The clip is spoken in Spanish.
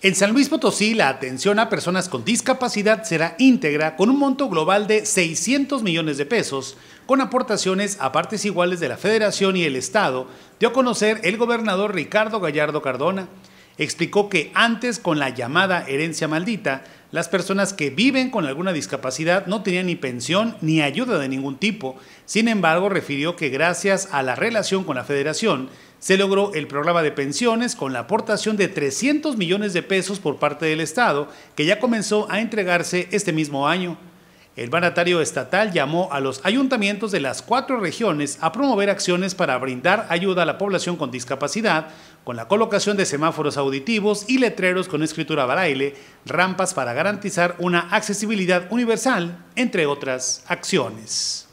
En San Luis Potosí, la atención a personas con discapacidad será íntegra con un monto global de 600 millones de pesos, con aportaciones a partes iguales de la Federación y el Estado, dio a conocer el gobernador Ricardo Gallardo Cardona. Explicó que antes, con la llamada herencia maldita, las personas que viven con alguna discapacidad no tenían ni pensión ni ayuda de ningún tipo. Sin embargo, refirió que gracias a la relación con la Federación, se logró el programa de pensiones con la aportación de 300 millones de pesos por parte del Estado, que ya comenzó a entregarse este mismo año. El baratario estatal llamó a los ayuntamientos de las cuatro regiones a promover acciones para brindar ayuda a la población con discapacidad, con la colocación de semáforos auditivos y letreros con escritura braille, rampas para garantizar una accesibilidad universal, entre otras acciones.